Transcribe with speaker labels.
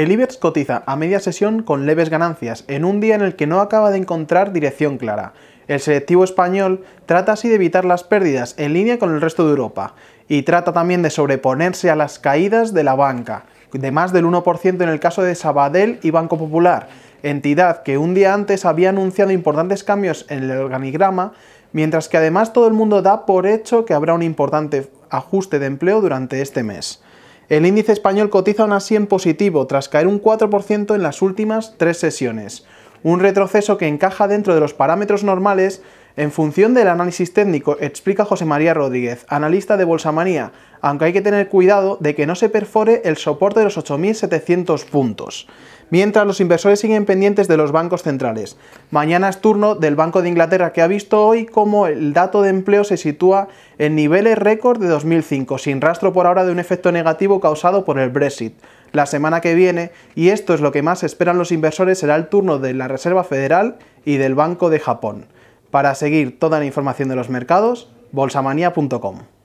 Speaker 1: El IBEX cotiza a media sesión con leves ganancias, en un día en el que no acaba de encontrar dirección clara. El selectivo español trata así de evitar las pérdidas en línea con el resto de Europa, y trata también de sobreponerse a las caídas de la banca, de más del 1% en el caso de Sabadell y Banco Popular, entidad que un día antes había anunciado importantes cambios en el organigrama, mientras que además todo el mundo da por hecho que habrá un importante ajuste de empleo durante este mes. El índice español cotiza aún así en positivo, tras caer un 4% en las últimas tres sesiones. Un retroceso que encaja dentro de los parámetros normales en función del análisis técnico, explica José María Rodríguez, analista de Manía, aunque hay que tener cuidado de que no se perfore el soporte de los 8.700 puntos. Mientras los inversores siguen pendientes de los bancos centrales. Mañana es turno del Banco de Inglaterra, que ha visto hoy cómo el dato de empleo se sitúa en niveles récord de 2005, sin rastro por ahora de un efecto negativo causado por el Brexit la semana que viene y esto es lo que más esperan los inversores será el turno de la Reserva Federal y del Banco de Japón. Para seguir toda la información de los mercados, bolsamanía.com.